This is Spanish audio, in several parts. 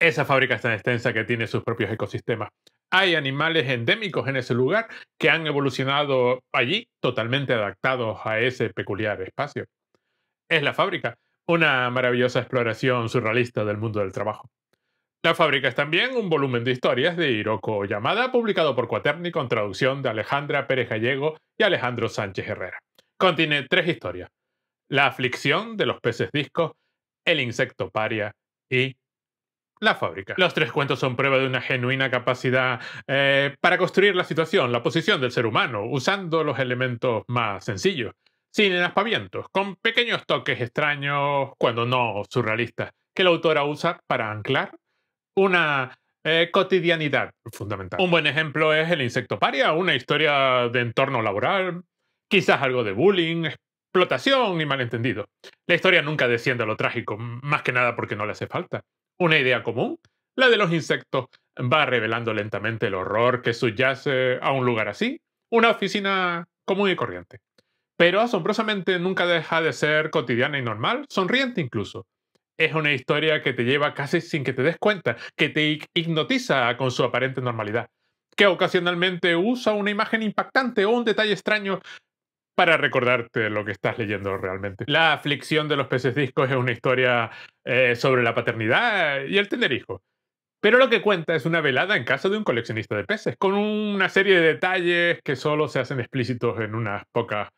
Esa fábrica es tan extensa que tiene sus propios ecosistemas. Hay animales endémicos en ese lugar que han evolucionado allí totalmente adaptados a ese peculiar espacio. Es la fábrica, una maravillosa exploración surrealista del mundo del trabajo. La fábrica es también un volumen de historias de Hiroko Yamada publicado por Cuaterni con traducción de Alejandra Pérez Gallego y Alejandro Sánchez Herrera. Contiene tres historias. La aflicción de los peces discos, el insecto paria y la fábrica. Los tres cuentos son prueba de una genuina capacidad eh, para construir la situación, la posición del ser humano, usando los elementos más sencillos, sin enaspamientos, con pequeños toques extraños, cuando no surrealistas, que la autora usa para anclar una eh, cotidianidad fundamental. Un buen ejemplo es El insecto paria, una historia de entorno laboral, quizás algo de bullying, explotación y malentendido. La historia nunca desciende a lo trágico, más que nada porque no le hace falta. Una idea común, la de los insectos, va revelando lentamente el horror que subyace a un lugar así, una oficina común y corriente. Pero asombrosamente nunca deja de ser cotidiana y normal, sonriente incluso. Es una historia que te lleva casi sin que te des cuenta, que te hipnotiza con su aparente normalidad, que ocasionalmente usa una imagen impactante o un detalle extraño para recordarte lo que estás leyendo realmente. La aflicción de los peces discos es una historia eh, sobre la paternidad y el tener hijos. Pero lo que cuenta es una velada en casa de un coleccionista de peces, con una serie de detalles que solo se hacen explícitos en unas pocas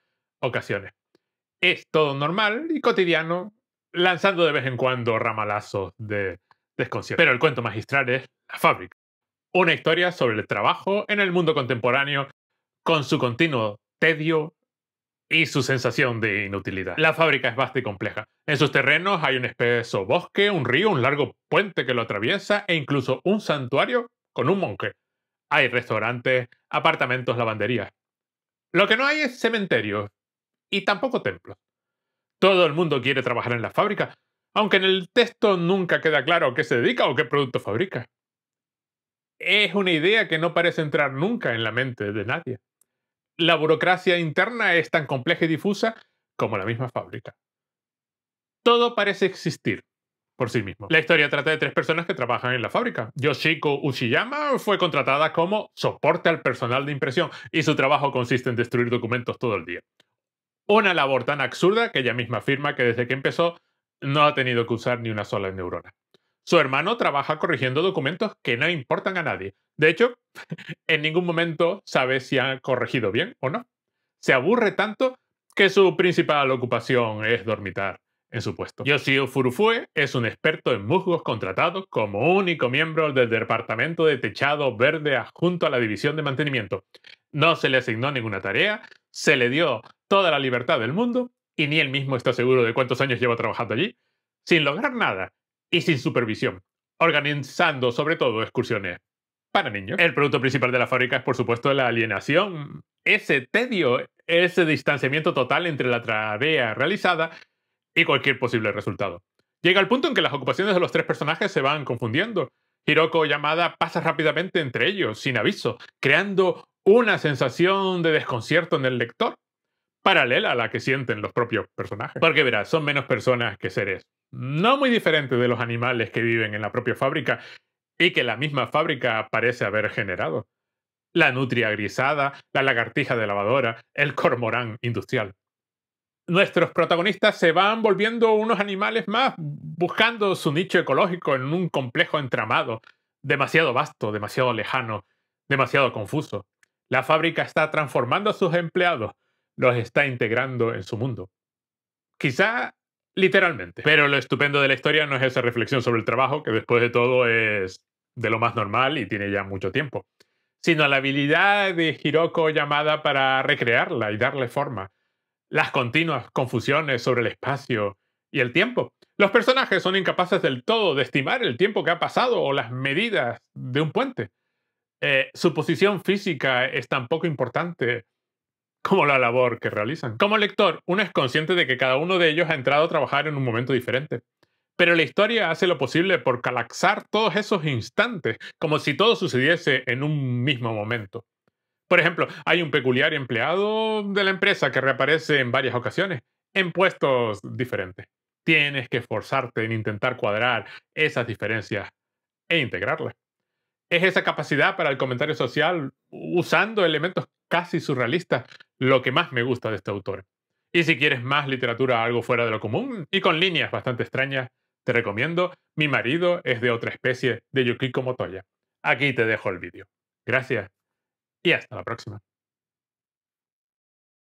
ocasiones. Es todo normal y cotidiano, lanzando de vez en cuando ramalazos de desconcierto. Pero el cuento magistral es La fábrica, una historia sobre el trabajo en el mundo contemporáneo, con su continuo tedio, y su sensación de inutilidad. La fábrica es vasta y compleja. En sus terrenos hay un espeso bosque, un río, un largo puente que lo atraviesa e incluso un santuario con un monje. Hay restaurantes, apartamentos, lavanderías. Lo que no hay es cementerios y tampoco templos. Todo el mundo quiere trabajar en la fábrica, aunque en el texto nunca queda claro a qué se dedica o qué producto fabrica. Es una idea que no parece entrar nunca en la mente de nadie la burocracia interna es tan compleja y difusa como la misma fábrica. Todo parece existir por sí mismo. La historia trata de tres personas que trabajan en la fábrica. Yoshiko Uchiyama fue contratada como soporte al personal de impresión y su trabajo consiste en destruir documentos todo el día. Una labor tan absurda que ella misma afirma que desde que empezó no ha tenido que usar ni una sola neurona. Su hermano trabaja corrigiendo documentos que no importan a nadie. De hecho, en ningún momento sabe si ha corregido bien o no. Se aburre tanto que su principal ocupación es dormitar en su puesto. Yoshio Furufue es un experto en musgos contratado como único miembro del departamento de techado verde adjunto a la división de mantenimiento. No se le asignó ninguna tarea, se le dio toda la libertad del mundo y ni él mismo está seguro de cuántos años lleva trabajando allí, sin lograr nada y sin supervisión, organizando sobre todo excursiones para niños. El producto principal de la fábrica es, por supuesto, la alienación, ese tedio, ese distanciamiento total entre la tarea realizada y cualquier posible resultado. Llega el punto en que las ocupaciones de los tres personajes se van confundiendo. Hiroko Yamada pasa rápidamente entre ellos, sin aviso, creando una sensación de desconcierto en el lector, paralela a la que sienten los propios personajes. Porque verás, son menos personas que seres no muy diferente de los animales que viven en la propia fábrica y que la misma fábrica parece haber generado. La nutria grisada, la lagartija de lavadora, el cormorán industrial. Nuestros protagonistas se van volviendo unos animales más, buscando su nicho ecológico en un complejo entramado, demasiado vasto, demasiado lejano, demasiado confuso. La fábrica está transformando a sus empleados, los está integrando en su mundo. Quizá Literalmente. Pero lo estupendo de la historia no es esa reflexión sobre el trabajo, que después de todo es de lo más normal y tiene ya mucho tiempo, sino la habilidad de Hiroko llamada para recrearla y darle forma. Las continuas confusiones sobre el espacio y el tiempo. Los personajes son incapaces del todo de estimar el tiempo que ha pasado o las medidas de un puente. Eh, su posición física es tan poco importante como la labor que realizan. Como lector, uno es consciente de que cada uno de ellos ha entrado a trabajar en un momento diferente. Pero la historia hace lo posible por calaxar todos esos instantes, como si todo sucediese en un mismo momento. Por ejemplo, hay un peculiar empleado de la empresa que reaparece en varias ocasiones, en puestos diferentes. Tienes que esforzarte en intentar cuadrar esas diferencias e integrarlas es esa capacidad para el comentario social usando elementos casi surrealistas, lo que más me gusta de este autor. Y si quieres más literatura, algo fuera de lo común y con líneas bastante extrañas, te recomiendo Mi marido es de otra especie de Yukiko Motoya. Aquí te dejo el vídeo. Gracias y hasta la próxima.